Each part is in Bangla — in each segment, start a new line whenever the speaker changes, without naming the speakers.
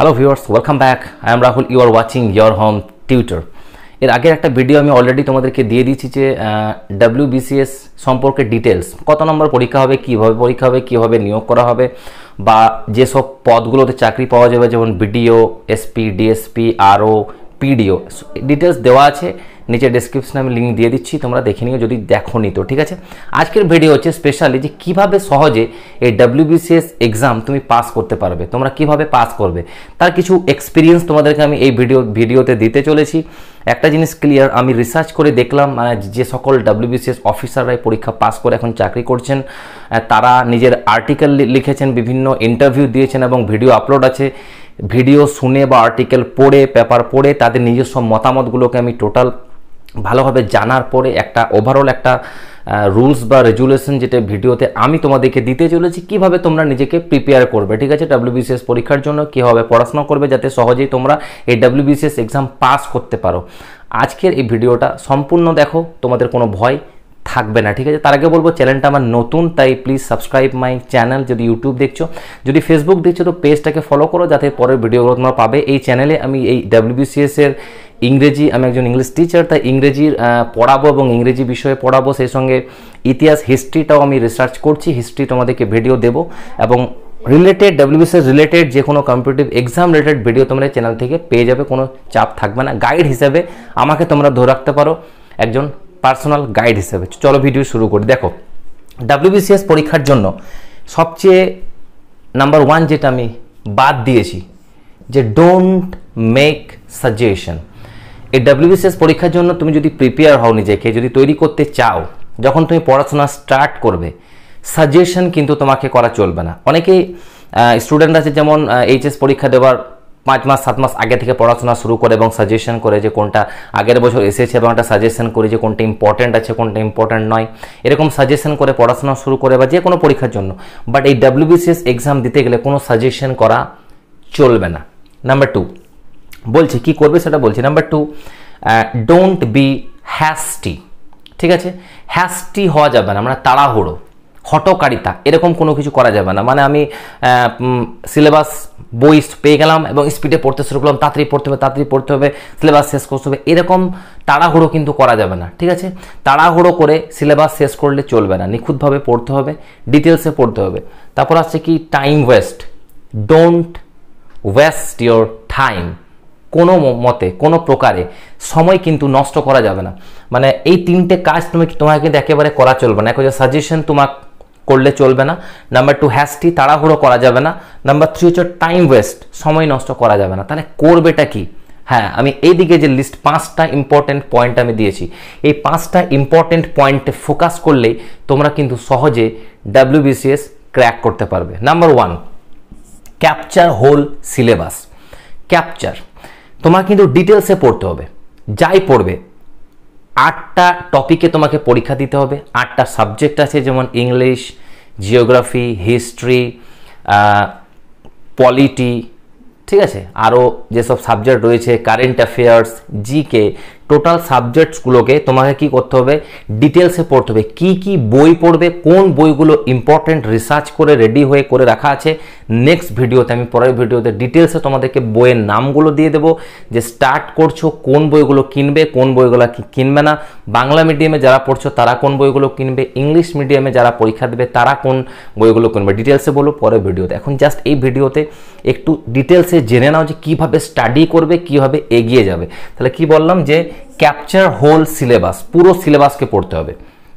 Hello viewers welcome back I am Rahul you are watching your home tutor এর আগের একটা ভিডিও আমি অলরেডি তোমাদেরকে দিয়ে দিচ্ছি যে ডাব্লিউ বিসিএস সম্পর্কে ডিটেলস কত নম্বর পরীক্ষা হবে কীভাবে পরীক্ষা হবে কীভাবে নিয়োগ করা হবে বা যেসব পদগুলোতে চাকরি পাওয়া যাবে যেমন বিডিও এসপি ডিএসপি আরও পিডিও ডিটেলস দেওয়া আছে নিচে ডিসক্রিপশনে আমি লিঙ্ক দিয়ে দিচ্ছি তোমরা দেখে নিও যদি দেখো নি তো ঠিক আছে আজকের ভিডিও হচ্ছে স্পেশালি যে কীভাবে সহজে এই ডাব্লিউবিসিএস এক্সাম তুমি পাস করতে পারবে তোমরা কিভাবে পাস করবে তার কিছু এক্সপিরিয়েন্স তোমাদেরকে আমি এই ভিডিও ভিডিওতে দিতে চলেছি একটা জিনিস ক্লিয়ার আমি রিসার্চ করে দেখলাম মানে যে সকল ডাব্লিউবিসিএস অফিসাররাই পরীক্ষা পাস করে এখন চাকরি করছেন তারা নিজের আর্টিকেল লিখেছেন বিভিন্ন ইন্টারভিউ দিয়েছেন এবং ভিডিও আপলোড আছে ভিডিও শুনে বা আর্টিকেল পড়ে পেপার পড়ে তাদের নিজস্ব মতামতগুলোকে আমি টোটাল ভালোভাবে জানার পরে একটা ওভারঅল একটা রুলস বা রেজুলেশন যেটা ভিডিওতে আমি তোমাদেরকে দিতে চলেছি কিভাবে তোমরা নিজেকে প্রিপেয়ার করবে ঠিক আছে ডাব্লিউবিসিএস পরীক্ষার জন্য কীভাবে পড়াশোনা করবে যাতে সহজেই তোমরা এই ডাব্লিউবিসিএস এক্সাম পাস করতে পারো আজকের এই ভিডিওটা সম্পূর্ণ দেখো তোমাদের কোনো ভয় থাকবে না ঠিক আছে তার আগে বলবো চ্যানেলটা আমার নতুন তাই প্লিজ সাবস্ক্রাইব মাই চ্যানেল যদি ইউটিউব দেখছো যদি ফেসবুক দেখছো তো পেজটাকে ফলো করো যাতে পরের ভিডিওগুলো তোমরা পাবে এই চ্যানেলে আমি এই ডাব্লিউবিসিএস এর ইংরেজি আমি একজন ইংলিশ টিচার তাই ইংরেজির পড়াবো এবং ইংরেজি বিষয়ে পড়াবো সেই সঙ্গে ইতিহাস হিস্ট্রিটাও আমি রিসার্চ করছি হিস্ট্রি তোমাদেরকে ভিডিও দেব এবং রিলেটেড ডাব্লিউবিসিএস রিলেটেড যে কোনো কম্পিটিভ এক্সাম রিলেটেড ভিডিও তোমরা চ্যানেল থেকে পেয়ে যাবে কোনো চাপ থাকবে না গাইড হিসেবে আমাকে তোমরা ধরে রাখতে পারো একজন পার্সোনাল গাইড হিসেবে চলো ভিডিও শুরু করি দেখো ডাব্লিউবিসিএস পরীক্ষার জন্য সবচেয়ে নাম্বার ওয়ান যেটা আমি বাদ দিয়েছি যে ডোন্ট মেক সাজেশন এই ডাব্লিউবিসিএস পরীক্ষার জন্য তুমি যদি প্রিপেয়ার হও নিজেকে যদি তৈরি করতে চাও যখন তুমি পড়াশোনা স্টার্ট করবে সাজেশন কিন্তু তোমাকে করা চলবে না অনেকেই স্টুডেন্ট আছে যেমন এইচএস পরীক্ষা দেওয়ার পাঁচ মাস সাত মাস আগে থেকে পড়াশোনা শুরু করে এবং সাজেশন করে যে কোনটা আগের বছর এসেছে এবং একটা সাজেশন করে যে কোনটা ইম্পর্ট্যান্ট আছে কোনটা ইম্পর্ট্যান্ট নয় এরকম সাজেশন করে পড়াশোনা শুরু করে বা যে কোনো পরীক্ষার জন্য বাট এই ডাব্লিউবিসিএস এক্সাম দিতে গেলে কোনো সাজেশন করা চলবে না নাম্বার টু বলছে কি করবে সেটা বলছে number two don't be hasty ঠিক আছে হ্যাস্টি হওয়া যাবে না আমরা মানে তাড়াহুড়ো হটকারিতা এরকম কোনো কিছু করা যাবে না মানে আমি সিলেবাস বই পেয়ে গেলাম এবং স্পিডে পড়তে শুরু করলাম তাড়াতাড়ি পড়তে হবে তাড়াতাড়ি পড়তে হবে সিলেবাস শেষ করতে হবে এরকম তাড়াহুড়ো কিন্তু করা যাবে না ঠিক আছে তাড়াহুড়ো করে সিলেবাস শেষ করলে চলবে না নিখুঁতভাবে পড়তে হবে ডিটেলসে পড়তে হবে তারপর আসছে কি time waste don't waste your time কোনো মতে কোনো প্রকারে সময় কিন্তু নষ্ট করা যাবে না মানে এই তিনটে কাজ তুমি তোমাকে কিন্তু একেবারে করা চলবে না এক হচ্ছে সাজেশন তোমাকে করলে চলবে না নাম্বার টু হ্যাশটি তাড়াহুড়ো করা যাবে না নাম্বার থ্রি হচ্ছে টাইম ওয়েস্ট সময় নষ্ট করা যাবে না তাহলে করবেটা কি হ্যাঁ আমি এইদিকে যে লিস্ট পাঁচটা ইম্পর্টেন্ট পয়েন্ট আমি দিয়েছি এই পাঁচটা ইম্পর্টেন্ট পয়েন্টে ফোকাস করলেই তোমরা কিন্তু সহজে ডাব্লিউবিসিএস ক্র্যাক করতে পারবে number one capture whole syllabus capture তোমার কিন্তু ডিটেলসে পড়তে হবে যাই পড়বে আটটা টপিকে তোমাকে পরীক্ষা দিতে হবে আটটা সাবজেক্ট আছে যেমন ইংলিশ জিওগ্রাফি হিস্ট্রি পলিটি ঠিক আছে আরও যেসব সাবজেক্ট রয়েছে current affairs G K total সাবজেক্টসগুলোকে তোমাকে কি করতে হবে ডিটেলসে পড়তে হবে কী কী বই পড়বে কোন বইগুলো ইম্পর্টেন্ট রিসার্চ করে রেডি হয়ে করে রাখা আছে নেক্সট ভিডিওতে আমি পরের ভিডিওতে ডিটেলসে তোমাদেরকে বইয়ের নামগুলো দিয়ে দেবো যে স্টার্ট করছো কোন বইগুলো কিনবে কোন বইগুলো কিনবে না বাংলা মিডিয়ামে যারা পড়ছো তারা কোন বইগুলো কিনবে ইংলিশ মিডিয়ামে যারা পরীক্ষা দেবে তারা কোন বইগুলো কিনবে ডিটেলসে বলো পরের ভিডিওতে এখন জাস্ট এই ভিডিওতে একটু ডিটেলসে জেনে নাও যে কীভাবে স্টাডি করবে কীভাবে এগিয়ে যাবে তাহলে কি বললাম যে ক্যাপচার হোল সিলেবাস পুরো সিলেবাসকে পড়তে হবে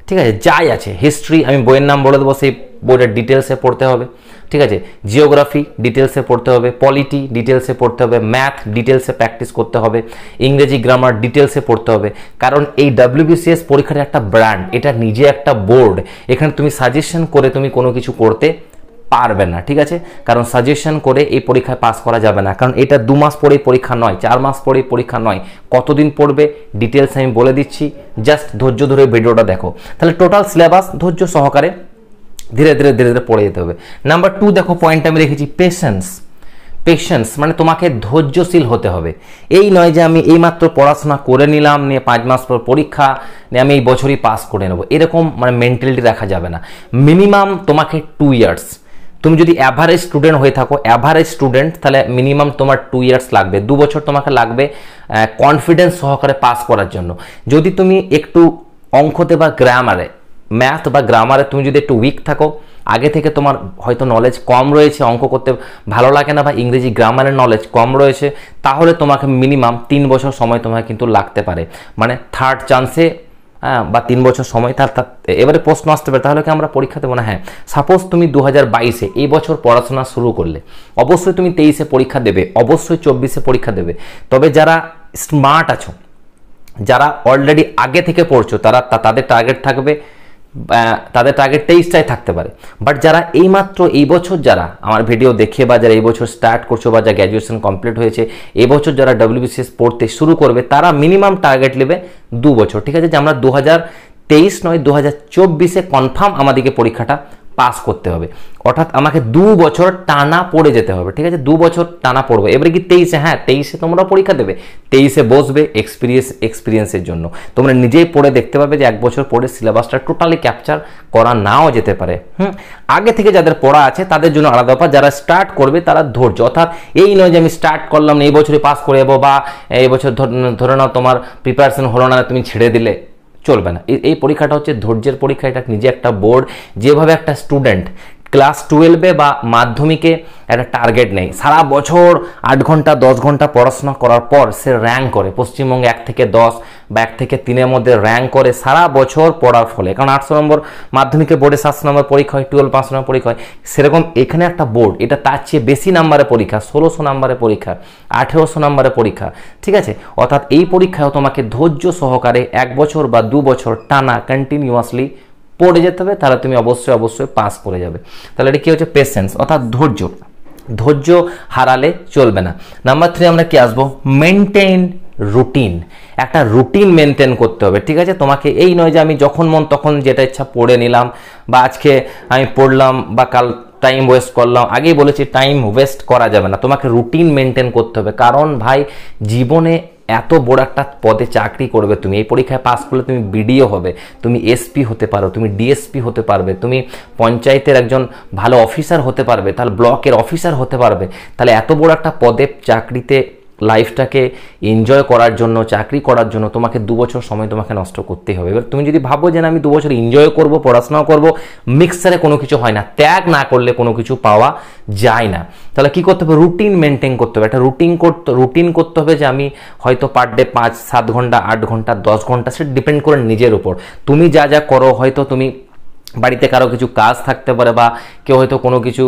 ঠিক আছে যাই আছে হিস্ট্রি আমি বইয়ের নাম বলে দেবো সেই বইটার ডিটেলসে পড়তে হবে ঠিক আছে জিওগ্রাফি ডিটেলসে পড়তে হবে পলিটি ডিটেলসে পড়তে হবে ম্যাথ ডিটেলসে প্র্যাকটিস করতে হবে ইংরেজি গ্রামার ডিটেলসে পড়তে হবে কারণ এই ডাব্লিউবিসিএস পরীক্ষাটা একটা ব্র্যান্ড এটা নিজে একটা বোর্ড এখানে তুমি সাজেশন করে তুমি কোনো কিছু করতে পারবে না ঠিক আছে কারণ সাজেশন করে এই পরীক্ষায় পাস করা যাবে না কারণ এটা দু মাস পরেই পরীক্ষা নয় চার মাস পরেই পরীক্ষা নয় কতদিন পড়বে ডিটেলস আমি বলে দিচ্ছি জাস্ট ধৈর্য ধরে ভিডিওটা দেখো তাহলে টোটাল সিলেবাস ধৈর্য সহকারে ধীরে ধীরে ধীরে ধীরে পড়ে যেতে হবে নাম্বার টু দেখো পয়েন্ট আমি রেখেছি পেশেন্স পেশেন্স মানে তোমাকে ধৈর্যশীল হতে হবে এই নয় যে আমি এইমাত্র পড়াশোনা করে নিলাম নিয়ে পাঁচ মাস পর পরীক্ষা নিয়ে আমি এই বছরই পাস করে নেবো এরকম মানে মেন্টালিটি রাখা যাবে না মিনিমাম তোমাকে টু ইয়ার্স তুমি যদি অ্যাভারেজ স্টুডেন্ট হয়ে থাকো অ্যাভারেজ স্টুডেন্ট তাহলে মিনিমাম তোমার টু ইয়ার্স লাগবে দু বছর তোমাকে লাগবে কনফিডেন্স সহকারে পাস করার জন্য যদি তুমি একটু অঙ্কতে বা গ্রামারে ম্যাথ বা গ্রামারে তুমি যদি একটু উইক থাকো আগে থেকে তোমার হয়তো নলেজ কম রয়েছে অঙ্ক করতে ভালো লাগে না বা ইংরেজি গ্রামারের নলেজ কম রয়েছে তাহলে তোমাকে মিনিমাম তিন বছর সময় তোমাকে কিন্তু লাগতে পারে মানে থার্ড হ্যাঁ, চান্সে বা তিন বছর সময় তার এবারে প্রশ্ন আসতে পারে তাহলে কি আমরা পরীক্ষা দেবো না হ্যাঁ সাপোজ তুমি দু হাজার বাইশে এই বছর পড়াশোনা শুরু করলে অবশ্যই তুমি তেইশে পরীক্ষা দেবে অবশ্যই চব্বিশে পরীক্ষা দেবে তবে যারা স্মার্ট আছো যারা অলরেডি আগে থেকে পড়ছো তারা তাদের টার্গেট থাকবে তাদের টার্গেট তেইশটায় থাকতে পারে বাট যারা এইমাত্র এই বছর যারা আমার ভিডিও দেখে বা যারা এই বছর স্টার্ট করছো বা যা গ্র্যাজুয়েশন কমপ্লিট হয়েছে এবছর যারা ডাব্লিউবিসিএস পড়তে শুরু করবে তারা মিনিমাম টার্গেট নেবে দু বছর ঠিক আছে যে আমরা দু তেইশ নয় দু হাজার চব্বিশে কনফার্ম আমাদেরকে পরীক্ষাটা পাস করতে হবে অর্থাৎ আমাকে দু বছর টানা পড়ে যেতে হবে ঠিক আছে দু বছর টানা পড়বে এবারে কি তেইশে হ্যাঁ তেইশে তোমরা পরীক্ষা দেবে তেইশে বসবে এক্সপিরিয়েন্স এক্সপিরিয়েন্সের জন্য তোমরা নিজেই পড়ে দেখতে পাবে যে এক বছর পরে সিলেবাসটা টোটালি ক্যাপচার করা নাও যেতে পারে হুম আগে থেকে যাদের পড়া আছে তাদের জন্য আলাদা ব্যাপার যারা স্টার্ট করবে তারা ধৈর্য অর্থাৎ এই নয় যে আমি স্টার্ট করলাম এই বছরে পাস করে যাবো বা এই বছর ধরে নাও তোমার প্রিপারেশন হলো না তুমি ছেড়ে দিলে চলবে না এই পরীক্ষাটা হচ্ছে ধৈর্যের পরীক্ষা এটা নিজে একটা বোর্ড যেভাবে একটা স্টুডেন্ট ক্লাস টুয়েলভে বা মাধ্যমিকে একটা টার্গেট নেই সারা বছর আট ঘন্টা দশ ঘন্টা পড়াশোনা করার পর সে র্যাঙ্ক করে পশ্চিমবঙ্গে এক থেকে দশ বা এক থেকে তিনের মধ্যে র্যাঙ্ক করে সারা বছর পড়ার ফলে কারণ আটশো নম্বর মাধ্যমিকে বোর্ডে সাতশো নম্বর পরীক্ষা হয় টুয়েলভ পাঁচশো নম্বর পরীক্ষা হয় সেরকম এখানে একটা বোর্ড এটা তার চেয়ে বেশি নাম্বারে পরীক্ষা ষোলোশো নাম্বারে পরীক্ষা আঠেরোশো নাম্বারে পরীক্ষা ঠিক আছে অর্থাৎ এই পরীক্ষায় তোমাকে ধৈর্য সহকারে এক বছর বা দু বছর টানা কন্টিনিউয়াসলি পড়ে যেতে হবে তাহলে তুমি অবশ্যই অবশ্যই পাস করে যাবে তাহলে এটা কী হচ্ছে পেশেন্স অর্থাৎ ধৈর্য ধৈর্য হারালে চলবে না নাম্বার থ্রি আমরা কি আসবো মেনটেন রুটিন একটা রুটিন মেনটেন করতে হবে ঠিক আছে তোমাকে এই নয় যে আমি যখন মন তখন যেটা ইচ্ছা পড়ে নিলাম বা আজকে আমি পড়লাম বা কাল টাইম ওয়েস্ট করলাম আগেই বলেছি টাইম ওয়েস্ট করা যাবে না তোমাকে রুটিন মেনটেন করতে হবে কারণ ভাই জীবনে এত বড় একটা পদে চাকরি করবে তুমি এই পরীক্ষায় পাস করলে তুমি বিডিও হবে তুমি এসপি হতে পারো তুমি ডিএসপি হতে পারবে তুমি পঞ্চায়েতের একজন ভালো অফিসার হতে পারবে তাহলে ব্লকের অফিসার হতে পারবে তাহলে এত বড় একটা পদে চাকরিতে লাইফটাকে এনজয় করার জন্য চাকরি করার জন্য তোমাকে দু বছর সময় তোমাকে নষ্ট করতেই হবে এবার তুমি যদি ভাবো যে না আমি দু বছর এনজয় করবো পড়াশোনাও করবো মিক্সারে কোনো কিছু হয় না ত্যাগ না করলে কোনো কিছু পাওয়া যায় না তাহলে কি করতে হবে রুটিন মেনটেন করতে হবে একটা রুটিন করতে রুটিন করতে হবে যে আমি হয়তো পার ডে পাঁচ সাত ঘন্টা আট ঘন্টা দশ ঘন্টা সেটা ডিপেন্ড করে নিজের উপর তুমি যা যা করো হয়তো তুমি বাড়িতে কারো কিছু কাজ থাকতে পারে বা কেউ হয়তো কোনো কিছু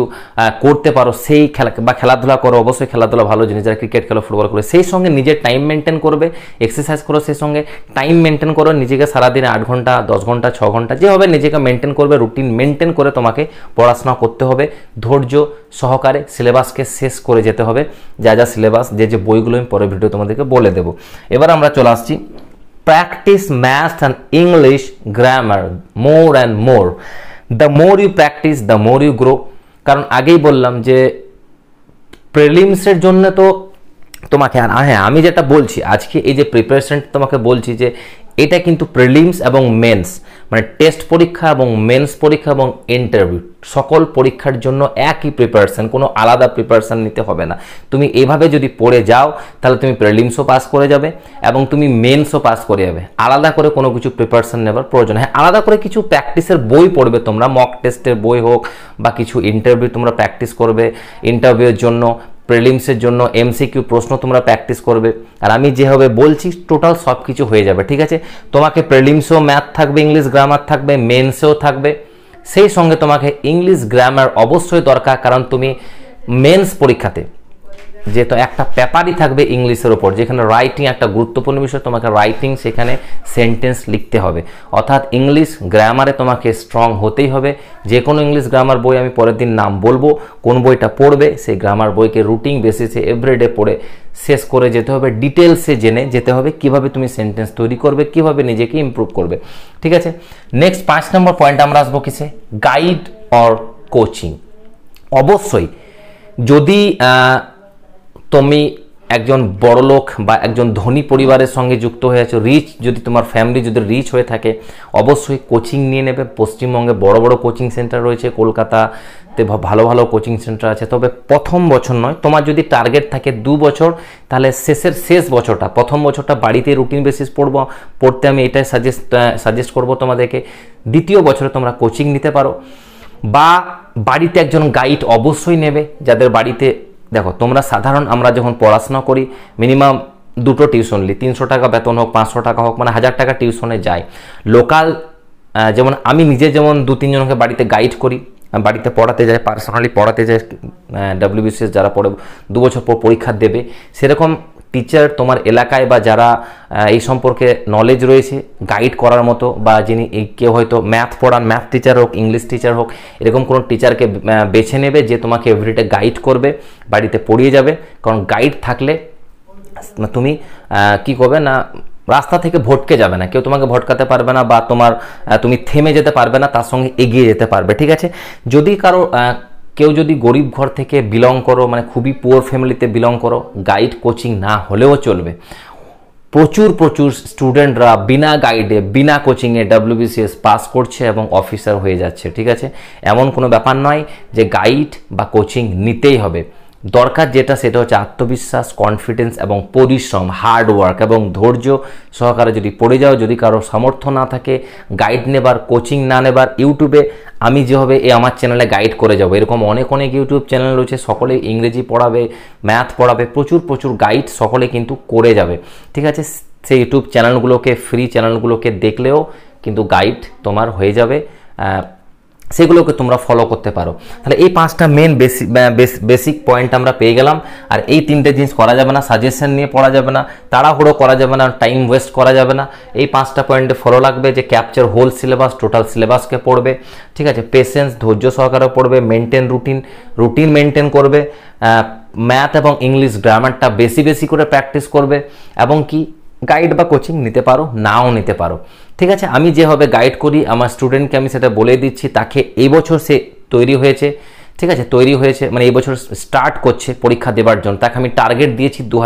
করতে পারো সেই খেলা বা খেলাধুলা করো অবশ্যই খেলাধুলা ভালো জিনিস যারা ক্রিকেট খেলো ফুটবল খেলো সেই সঙ্গে নিজের টাইম মেনটেন করবে এক্সারসাইজ করো সেই সঙ্গে টাইম মেনটেন করো নিজেকে সারাদিনে আট ঘন্টা দশ ঘন্টা ছ ঘন্টা যেভাবে নিজেকে মেনটেন করবে রুটিন মেনটেন করে তোমাকে পড়াশোনা করতে হবে ধৈর্য সহকারে সিলেবাসকে শেষ করে যেতে হবে যা যা সিলেবাস যে যে বইগুলো আমি পরের ভিডিও তোমাদেরকে বলে দেবো এবার আমরা চলে আসছি practice math and English grammar more and more. The more you practice, the more you grow. কারণ আগেই বললাম যে প্রিলিমসের জন্য তো তোমাকে আর হ্যাঁ আমি যেটা বলছি আজকে এই যে প্রিপারেশন তোমাকে বলছি যে এটা কিন্তু প্রিলিমস এবং মেন্স মানে টেস্ট পরীক্ষা এবং মেন্স পরীক্ষা এবং ইন্টারভিউ সকল পরীক্ষার জন্য একই প্রিপারেশান কোনো আলাদা প্রিপারেশান নিতে হবে না তুমি এভাবে যদি পড়ে যাও তাহলে তুমি প্রিলিমসও পাস করে যাবে এবং তুমি মেন্সও পাস করে যাবে আলাদা করে কোনো কিছু প্রিপারেশান নেবার প্রয়োজন হ্যাঁ আলাদা করে কিছু প্র্যাকটিসের বই পড়বে তোমরা মক টেস্টের বই হোক বা কিছু ইন্টারভিউ তোমরা প্র্যাকটিস করবে ইন্টারভিউয়ের জন্য প্রিলিমসের জন্য এমসিকিউ প্রশ্ন তোমরা প্র্যাকটিস করবে আর আমি যেভাবে বলছি টোটাল সব কিছু হয়ে যাবে ঠিক আছে তোমাকে প্রিলিমসেও ম্যাথ থাকবে ইংলিশ গ্রামার থাকবে মেন্সেও থাকবে সেই সঙ্গে তোমাকে ইংলিশ গ্রামার অবশ্যই দরকার কারণ তুমি মেন্স পরীক্ষাতে যে তো একটা পেপারই থাকবে ইংলিশের ওপর যেখানে রাইটিং একটা গুরুত্বপূর্ণ বিষয় তোমাকে রাইটিং সেখানে সেন্টেন্স লিখতে হবে অর্থাৎ ইংলিশ গ্রামারে তোমাকে স্ট্রং হতেই হবে যে কোনো ইংলিশ গ্রামার বই আমি পরের দিন নাম বলবো কোন বইটা পড়বে সেই গ্রামার বইকে রুটিন বেসিসে এভরিডে পড়ে শেষ করে যেতে হবে ডিটেলসে জেনে যেতে হবে কিভাবে তুমি সেন্টেন্স তৈরি করবে কিভাবে নিজেকে ইম্প্রুভ করবে ঠিক আছে নেক্সট পাঁচ নম্বর পয়েন্ট আমরা আসবো কিসে গাইড অর কোচিং অবশ্যই যদি তুমি একজন বড়লোক বা একজন ধনী পরিবারের সঙ্গে যুক্ত হয়ে আছো রিচ যদি তোমার ফ্যামিলি যদি রিচ হয়ে থাকে অবশ্যই কোচিং নিয়ে নেবে পশ্চিমবঙ্গে বড় বড় কোচিং সেন্টার রয়েছে কলকাতাতে ভালো ভালো কোচিং সেন্টার আছে তবে প্রথম বছর নয় তোমার যদি টার্গেট থাকে দু বছর তাহলে শেষের শেষ বছরটা প্রথম বছরটা বাড়িতে রুটিন বেসিস পড়বো পড়তে আমি এটাই সাজেস্ট সাজেস্ট করবো তোমাদেরকে দ্বিতীয় বছরে তোমরা কোচিং নিতে পারো বা বাড়িতে একজন গাইড অবশ্যই নেবে যাদের বাড়িতে দেখো তোমরা সাধারণ আমরা যখন পড়াশোনা করি মিনিমাম দুটো টিউশন লি তিনশো টাকা বেতন হোক পাঁচশো টাকা হোক মানে হাজার টাকা টিউশনে যায় লোকাল যেমন আমি নিজে যেমন দু তিনজনকে বাড়িতে গাইড করি বাড়িতে পড়াতে যায় পার্সোনালি পড়াতে যায় ডাব্লিউবিসিএস যারা পড়ে দু বছর পর পরীক্ষা দেবে সেরকম টিচার তোমার এলাকায় বা যারা এই সম্পর্কে নলেজ রয়েছে গাইড করার মতো বা যিনি কেউ হয়তো ম্যাথ পড়ান ম্যাথ টিচার হোক ইংলিশ টিচার হোক এরকম কোনো টিচারকে বেছে নেবে যে তোমাকে এভরিডে গাইড করবে বাড়িতে পড়িয়ে যাবে কারণ গাইড থাকলে তুমি কি করবে না রাস্তা থেকে ভটকে যাবে না কেউ তোমাকে ভটকাতে পারবে না বা তোমার তুমি থেমে যেতে পারবে না তার সঙ্গে এগিয়ে যেতে পারবে ঠিক আছে যদি কারো কেউ যদি গরিব ঘর থেকে বিলং করো মানে খুবই পুয়ার ফ্যামিলিতে বিলং করো গাইড কোচিং না হলেও চলবে প্রচুর প্রচুর স্টুডেন্টরা বিনা গাইডে বিনা কোচিংয়ে ডাব্লিউবিসিএস পাস করছে এবং অফিসার হয়ে যাচ্ছে ঠিক আছে এমন কোনো ব্যাপার নয় যে গাইড বা কোচিং নিতেই হবে দরকার যেটা সেটা হচ্ছে আত্মবিশ্বাস কনফিডেন্স এবং পরিশ্রম হার্ডওয়ার্ক এবং ধৈর্য সহকারে যদি পড়ে যাও যদি কারোর সামর্থ্য না থাকে গাইড নেবার কোচিং না নেবার ইউটিউবে আমি যেভাবে এই আমার চ্যানেলে গাইড করে যাবো এরকম অনেক অনেক ইউটিউব চ্যানেল রয়েছে সকলে ইংরেজি পড়াবে ম্যাথ পড়াবে প্রচুর প্রচুর গাইড সকলে কিন্তু করে যাবে ঠিক আছে সেই ইউটিউব চ্যানেলগুলোকে ফ্রি চ্যানেলগুলোকে দেখলেও কিন্তু গাইড তোমার হয়ে যাবে সেগুলোকে তোমরা ফলো করতে পারো তাহলে এই পাঁচটা মেন বেসিক বেসিক পয়েন্ট আমরা পেয়ে গেলাম আর এই তিনটে জিনিস করা যাবে না সাজেশন নিয়ে পড়া যাবে না তাড়াহুড়ো করা যাবে না টাইম ওয়েস্ট করা যাবে না এই পাঁচটা পয়েন্টে ফলো লাগবে যে ক্যাপচার হোল সিলেবাস টোটাল সিলেবাসকে পড়বে ঠিক আছে পেশেন্স ধৈর্য সহকারে পড়বে মেনটেন রুটিন রুটিন মেনটেন করবে ম্যাথ এবং ইংলিশ গ্রামারটা বেশি বেশি করে প্র্যাকটিস করবে এবং কি গাইড বা কোচিং নিতে পারো নাও নিতে পারো ঠিক আছে আমি যেভাবে গাইড করি আমার স্টুডেন্টকে আমি সেটা বলে দিচ্ছি তাকে এবছর সে তৈরি হয়েছে ঠিক আছে তৈরি হয়েছে মানে এবছর স্টার্ট করছে পরীক্ষা দেবার জন্য তাকে আমি টার্গেট দিয়েছি দু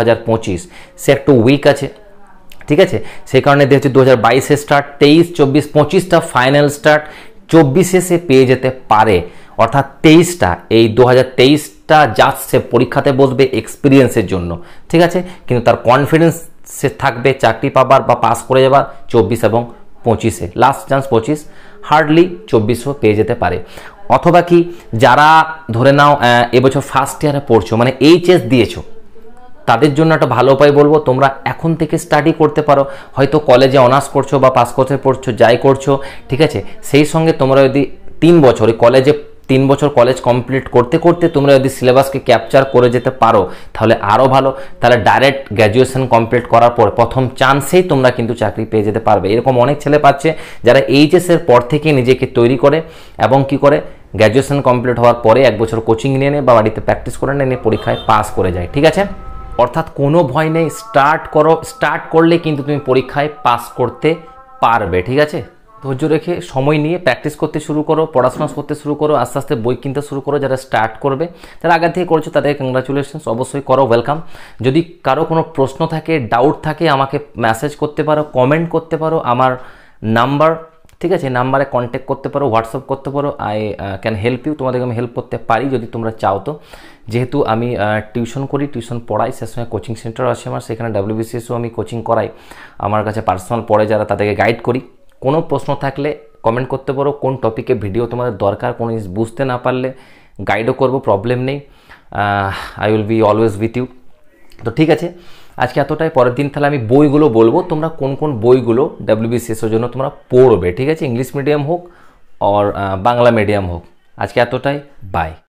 সে একটু উইক আছে ঠিক আছে সেই কারণে দিয়েছি দু হাজার বাইশে স্টার্ট তেইশ চব্বিশ পঁচিশটা ফাইনাল স্টার্ট চব্বিশে সে পেয়ে যেতে পারে অর্থাৎ তেইশটা এই দু হাজার তেইশটা জাস্ট সে পরীক্ষাতে বসবে এক্সপিরিয়েন্সের জন্য ঠিক আছে কিন্তু তার কনফিডেন্স সে থাকবে চাকরি পাবার বা পাস করে যাবার চব্বিশ এবং পঁচিশে লাস্ট চান্স পঁচিশ হার্ডলি চব্বিশও পেয়ে যেতে পারে অথবা কি যারা ধরে নাও এবছর ফার্স্ট ইয়ারে পড়ছো মানে এইচ এস দিয়েছো তাদের জন্য একটা ভালো উপায় বলবো তোমরা এখন থেকে স্টাডি করতে পারো হয়তো কলেজে অনার্স করছো বা পাস করতে পড়ছো যাই করছো ঠিক আছে সেই সঙ্গে তোমরা যদি তিন বছর কলেজে তিন বছর কলেজ কমপ্লিট করতে করতে তোমরা যদি সিলেবাসকে ক্যাপচার করে যেতে পারো তাহলে আরও ভালো তাহলে ডাইরেক্ট গ্র্যাজুয়েশন কমপ্লিট করার পর প্রথম চান্সেই তোমরা কিন্তু চাকরি পেয়ে যেতে পারবে এরকম অনেক ছেলে পাচ্ছে যারা এইচএসের পর থেকে নিজেকে তৈরি করে এবং কি করে গ্র্যাজুয়েশন কমপ্লিট হওয়ার পরে এক বছর কোচিং নিয়ে নেয় বা বাড়িতে প্র্যাকটিস করে নেয় পরীক্ষায় পাস করে যায় ঠিক আছে অর্থাৎ কোনো ভয় নেই স্টার্ট করো স্টার্ট করলে কিন্তু তুমি পরীক্ষায় পাস করতে পারবে ঠিক আছে ধৈর্য রেখে সময় নিয়ে প্র্যাকটিস করতে শুরু করো পড়াশোনা করতে শুরু করো আস্তে আস্তে বই কিনতে শুরু করো যারা স্টার্ট করবে যারা আগে থেকে করেছো তাদের কংগ্রাচুলেশনস অবশ্যই করো ওয়েলকাম যদি কারো কোনো প্রশ্ন থাকে ডাউট থাকে আমাকে মেসেজ করতে পারো কমেন্ট করতে পারো আমার নাম্বার ঠিক আছে নাম্বারে কন্ট্যাক্ট করতে পারো হোয়াটসঅ্যাপ করতে পারো আই ক্যান হেল্প ইউ তোমাদেরকে আমি হেল্প করতে পারি যদি তোমরা চাও তো যেহেতু আমি টিউশন uh, করি টিউশন পড়াই সে সময় কোচিং সেন্টার আছে আমার সেখানে ডাব্লিউবিসিএসও আমি কোচিং করাই আমার কাছে পার্সোনাল পড়ে যারা তাদেরকে গাইড করি কোনো প্রশ্ন থাকলে কমেন্ট করতে পারো কোন টপিকে ভিডিও তোমাদের দরকার কোনো জিনিস বুঝতে না পারলে গাইডও করবো প্রবলেম নেই I will be always with you তো ঠিক আছে আজকে এতটাই পরের দিন তাহলে আমি বইগুলো বলবো তোমরা কোন কোন বইগুলো ডাব্লিউবিসিএসের জন্য তোমরা পড়বে ঠিক আছে ইংলিশ মিডিয়াম হোক অর বাংলা মিডিয়াম হোক আজকে এতটাই বাই